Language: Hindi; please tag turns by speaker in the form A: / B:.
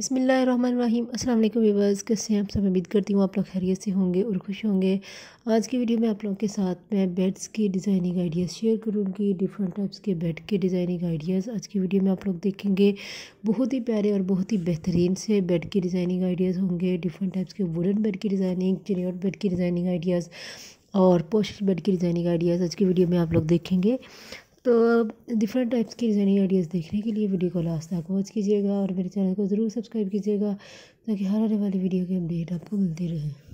A: बसमीम अल्लाम वीवर्स कैसे हैं आप सब उम्मीद करती हूँ आप लोग खैरियत से होंगे और खुश होंगे आज की वीडियो में आप लोगों के साथ मैं बेड्स की डिज़ाइनिंग आइडियाज़ शेयर करूँगी डिफरेंट टाइप्स के बेड के डिज़ाइनिंग आइडियाज़ आज की वीडियो में आप लोग देखेंगे बहुत ही प्यारे और बहुत ही बेहतरीन से बेड के डिज़ाइनिंग आइडियाज़ होंगे डिफरेंट टाइप्स के वुडन बेड की डिज़ाइनिंग चिनियट बेड की डिज़ाइनिंग आइडियाज़ और पोस्ट बेड की डिज़ाइनिंग आइडियाज़ आज की वीडियो में आप लोग देखेंगे तो डिफरेंट टाइप्स की डिज़ाइनिंग आइडियाज़ देखने के लिए वीडियो को लास्ट तक वॉच कीजिएगा और मेरे चैनल को ज़रूर सब्सक्राइब कीजिएगा ताकि हर आने वाली वीडियो की अपडेट आपको मिलती रहे